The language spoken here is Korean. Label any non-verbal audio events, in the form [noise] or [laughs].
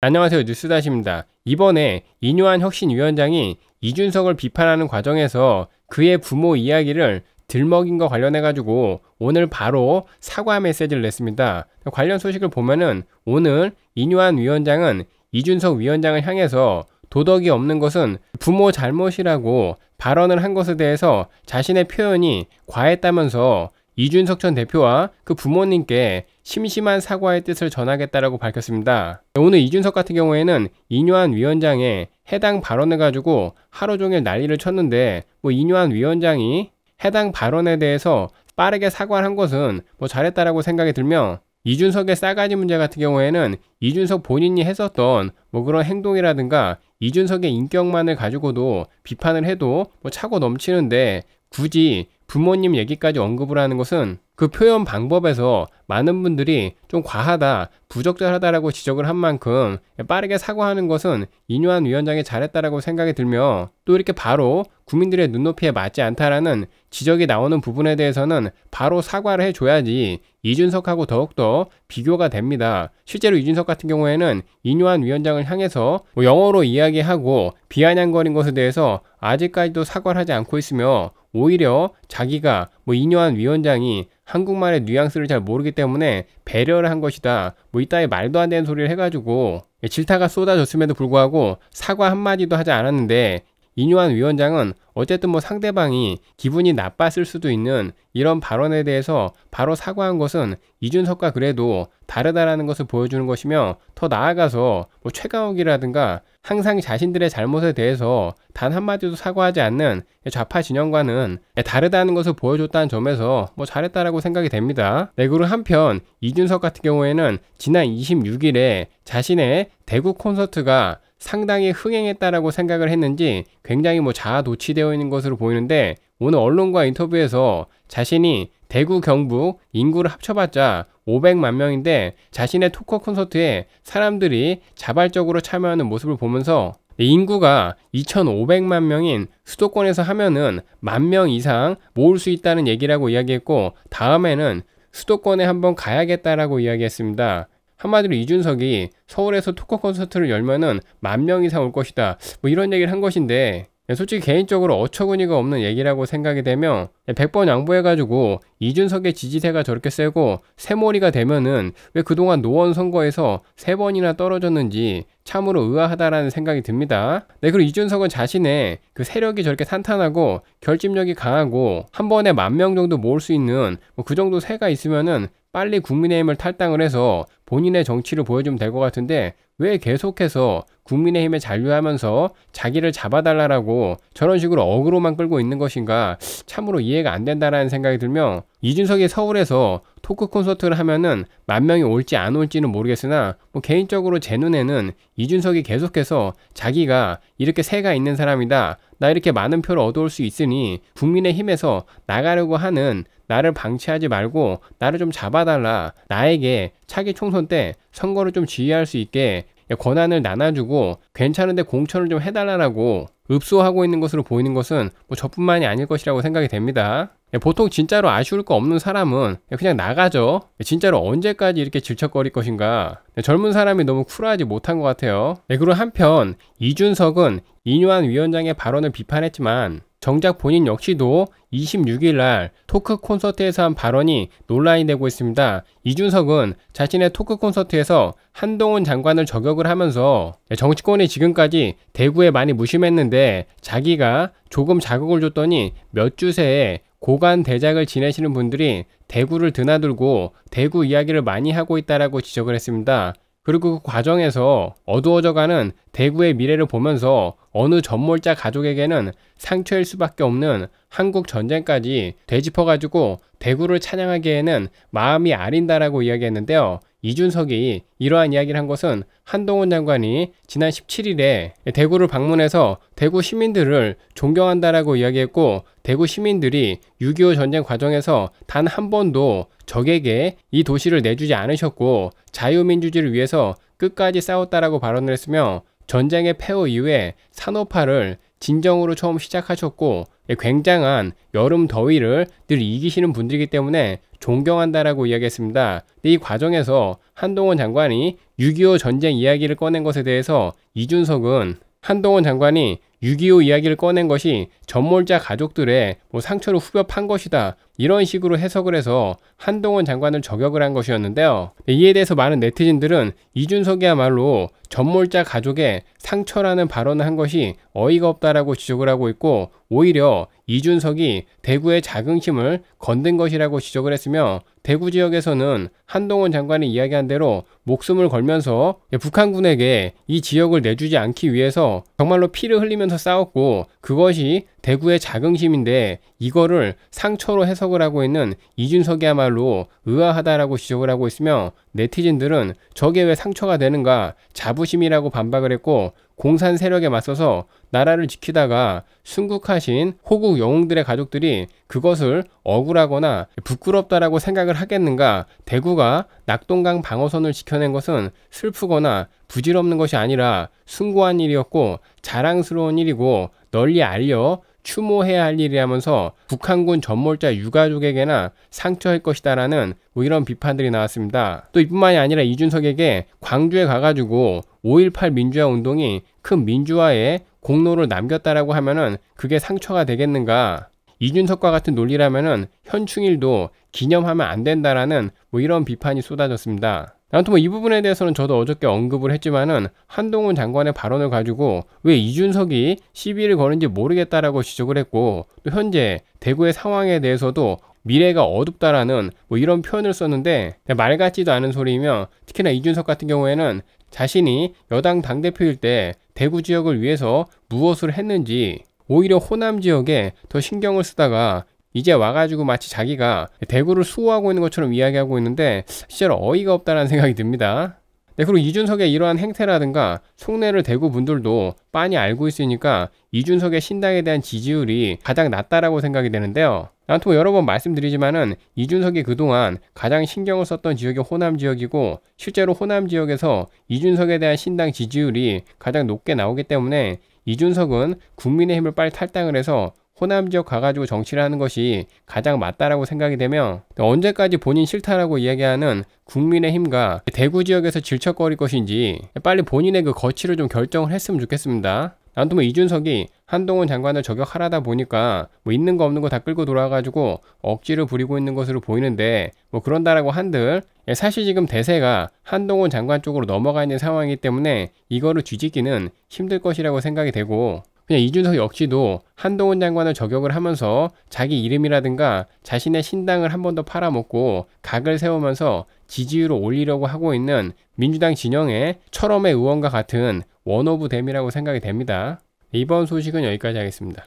안녕하세요. 뉴스다시입니다. 이번에 이뇨한 혁신위원장이 이준석을 비판하는 과정에서 그의 부모 이야기를 들먹인 거 관련해 가지고 오늘 바로 사과 메시지를 냈습니다. 관련 소식을 보면은 오늘 이뇨한 위원장은 이준석 위원장을 향해서 도덕이 없는 것은 부모 잘못이라고 발언을 한 것에 대해서 자신의 표현이 과했다면서 이준석 전 대표와 그 부모님께 심심한 사과의 뜻을 전하겠다라고 밝혔습니다. 네, 오늘 이준석 같은 경우에는 이뇨한 위원장의 해당 발언을 가지고 하루 종일 난리를 쳤는데 뭐 이뇨한 위원장이 해당 발언에 대해서 빠르게 사과를 한 것은 뭐 잘했다라고 생각이 들며 이준석의 싸가지 문제 같은 경우에는 이준석 본인이 했었던 뭐 그런 행동이라든가 이준석의 인격만을 가지고도 비판을 해도 뭐 차고 넘치는데 굳이 부모님 얘기까지 언급을 하는 것은 그 표현 방법에서 많은 분들이 좀 과하다, 부적절하다라고 지적을 한 만큼 빠르게 사과하는 것은 이뇨한 위원장이 잘했다라고 생각이 들며 또 이렇게 바로 국민들의 눈높이에 맞지 않다라는 지적이 나오는 부분에 대해서는 바로 사과를 해줘야지 이준석하고 더욱더 비교가 됩니다. 실제로 이준석 같은 경우에는 이뇨한 위원장을 향해서 뭐 영어로 이야기하고 비아냥거린 것에 대해서 아직까지도 사과를 하지 않고 있으며 오히려 자기가 뭐 인요한 위원장이 한국말의 뉘앙스를 잘 모르기 때문에 배려를 한 것이다. 뭐 이따위 말도 안 되는 소리를 해가지고 질타가 쏟아졌음에도 불구하고 사과 한마디도 하지 않았는데 이뇨한 위원장은 어쨌든 뭐 상대방이 기분이 나빴을 수도 있는 이런 발언에 대해서 바로 사과한 것은 이준석과 그래도 다르다라는 것을 보여주는 것이며 더 나아가서 뭐 최강욱이라든가 항상 자신들의 잘못에 대해서 단 한마디도 사과하지 않는 좌파 진영과는 다르다는 것을 보여줬다는 점에서 뭐 잘했다라고 생각이 됩니다. 네, 그리고 한편 이준석 같은 경우에는 지난 26일에 자신의 대구 콘서트가 상당히 흥행했다라고 생각을 했는지 굉장히 뭐 자아도취되어 있는 것으로 보이는데 오늘 언론과 인터뷰에서 자신이 대구 경북 인구를 합쳐봤자 500만 명인데 자신의 토크 콘서트에 사람들이 자발적으로 참여하는 모습을 보면서 인구가 2,500만 명인 수도권에서 하면은 만 명 이상 모을 수 있다는 얘기라고 이야기했고 다음에는 수도권에 한번 가야겠다라고 이야기했습니다. 한마디로 이준석이 서울에서 토크 콘서트를 열면은 만 명 이상 올 것이다. 뭐 이런 얘기를 한 것인데 솔직히 개인적으로 어처구니가 없는 얘기라고 생각이 되며 100번 양보해가지고 이준석의 지지세가 저렇게 세고 세몰이가 되면은 왜 그동안 노원 선거에서 세번이나 떨어졌는지 참으로 의아하다라는 생각이 듭니다. 네, 그리고 이준석은 자신의 그 세력이 저렇게 탄탄하고 결집력이 강하고 한 번에 만 명 정도 모을 수 있는 뭐그 정도 세가 있으면은 빨리 국민의힘을 탈당을 해서 본인의 정치를 보여주면 될 것 같은데 왜 계속해서 국민의힘에 잔류하면서 자기를 잡아달라라고 저런 식으로 어그로만 끌고 있는 것인가 참으로 이해가 안 된다라는 생각이 들며 이준석이 서울에서 토크 콘서트를 하면은 만 명이 올지 안 올지는 모르겠으나 뭐 개인적으로 제 눈에는 이준석이 계속해서 자기가 이렇게 새가 있는 사람이다. 나 이렇게 많은 표를 얻어올 수 있으니 국민의 힘에서 나가려고 하는 나를 방치하지 말고 나를 좀 잡아달라. 나에게 차기 총선 때 선거를 좀 지휘할 수 있게 권한을 나눠주고 괜찮은데 공천을 좀 해달라라고 읍소하고 있는 것으로 보이는 것은 뭐 저뿐만이 아닐 것이라고 생각이 됩니다. 예, 보통 진짜로 아쉬울 거 없는 사람은 예, 그냥 나가죠. 예, 진짜로 언제까지 이렇게 질척거릴 것인가. 젊은 사람이 너무 쿨하지 못한 것 같아요. 그리고 한편 이준석은 이뇨한 위원장의 발언을 비판했지만 정작 본인 역시도 26일 날 토크 콘서트에서 한 발언이 논란이 되고 있습니다. 이준석은 자신의 토크 콘서트에서 한동훈 장관을 저격을 하면서 정치권이 지금까지 대구에 많이 무심했는데 자기가 조금 자극을 줬더니 몇 주 새에 고관 대작을 지내시는 분들이 대구를 드나들고 대구 이야기를 많이 하고 있다라고 지적을 했습니다. 그리고 그 과정에서 어두워져가는 대구의 미래를 보면서 어느 전몰자 가족에게는 상처일 수밖에 없는 한국 전쟁까지 되짚어가지고 대구를 찬양하기에는 마음이 아린다라고 이야기했는데요. 이준석이 이러한 이야기를 한 것은 한동훈 장관이 지난 17일에 대구를 방문해서 대구 시민들을 존경한다라고 이야기했고 대구 시민들이 6.25 전쟁 과정에서 단 한 번도 적에게 이 도시를 내주지 않으셨고 자유민주주의를 위해서 끝까지 싸웠다라고 발언을 했으며 전쟁의 폐허 이후에 산업화를 진정으로 처음 시작하셨고 예, 굉장한 여름 더위를 늘 이기시는 분들이기 때문에 존경한다라고 이야기했습니다. 근데 이 과정에서 한동훈 장관이 6.25 전쟁 이야기를 꺼낸 것에 대해서 이준석은 한동훈 장관이 6.25 이야기를 꺼낸 것이 전몰자 가족들의 뭐 상처를 후벼 판 것이다. 이런 식으로 해석을 해서 한동원 장관을 저격을 한 것이었는데요. 네, 이에 대해서 많은 네티즌들은 이준석이야말로 전몰자 가족의 상처라는 발언을 한 것이 어이가 없다라고 지적을 하고 있고 오히려 이준석이 대구의 자긍심을 건든 것이라고 지적을 했으며 대구 지역에서는 한동원 장관이 이야기한 대로 목숨을 걸면서 북한군에게 이 지역을 내주지 않기 위해서 정말로 피를 흘리면 하면서 싸웠고 그것이 대구의 자긍심인데 이거를 상처로 해석을 하고 있는 이준석이야말로 의아하다라고 지적을 하고 있으며 네티즌들은 저게 왜 상처가 되는가 자부심이라고 반박을 했고 공산 세력에 맞서서 나라를 지키다가 순국하신 호국 영웅들의 가족들이 그것을 억울하거나 부끄럽다라고 생각을 하겠는가 대구가 낙동강 방어선을 지켜낸 것은 슬프거나 부질없는 것이 아니라 숭고한 일이었고 자랑스러운 일이고 널리 알려 추모해야 할 일이라면서 북한군 전몰자 유가족에게나 상처일 것이다라는 뭐 이런 비판들이 나왔습니다. 또 이뿐만이 아니라 이준석에게 광주에 가가지고 5.18 민주화 운동이 큰 민주화의 공로를 남겼다라고 하면은 그게 상처가 되겠는가? 이준석과 같은 논리라면은 현충일도 기념하면 안 된다라는 뭐 이런 비판이 쏟아졌습니다. 아무튼 뭐 이 부분에 대해서는 저도 어저께 언급을 했지만은 한동훈 장관의 발언을 가지고 왜 이준석이 시비를 거는지 모르겠다라고 지적을 했고 또 현재 대구의 상황에 대해서도 미래가 어둡다라는 뭐 이런 표현을 썼는데 말 같지도 않은 소리이며 특히나 이준석 같은 경우에는 자신이 여당 당대표일 때 대구 지역을 위해서 무엇을 했는지 오히려 호남 지역에 더 신경을 쓰다가 이제 와가지고 마치 자기가 대구를 수호하고 있는 것처럼 이야기하고 있는데 실제로 어이가 없다는 [laughs] 생각이 듭니다. 네, 그리고 이준석의 이러한 행태라든가 속내를 대구분들도 빤히 알고 있으니까 이준석의 신당에 대한 지지율이 가장 낮다라고 생각이 되는데요. 난또 뭐 여러 번 말씀드리지만은 이준석이 그동안 가장 신경을 썼던 지역이 호남 지역이고 실제로 호남 지역에서 이준석에 대한 신당 지지율이 가장 높게 나오기 때문에 이준석은 국민의힘을 빨리 탈당을 해서 호남 지역 가가지고 정치를 하는 것이 가장 맞다라고 생각이 되며 언제까지 본인 싫다라고 이야기하는 국민의 힘과 대구 지역에서 질척거릴 것인지 빨리 본인의 그 거취를 좀 결정을 했으면 좋겠습니다. 아무튼 뭐 이준석이 한동훈 장관을 저격하라다 보니까 뭐 있는 거 없는 거 다 끌고 돌아와가지고 억지를 부리고 있는 것으로 보이는데 뭐 그런다라고 한들 예, 사실 지금 대세가 한동훈 장관 쪽으로 넘어가 있는 상황이기 때문에 이거를 뒤집기는 힘들 것이라고 생각이 되고 그냥 이준석 역시도 한동훈 장관을 저격을 하면서 자기 이름이라든가 자신의 신당을 한 번 더 팔아먹고 각을 세우면서 지지율을 올리려고 하고 있는 민주당 진영의 철엄의 의원과 같은 원오브 댐이라고 생각이 됩니다. 이번 소식은 여기까지 하겠습니다.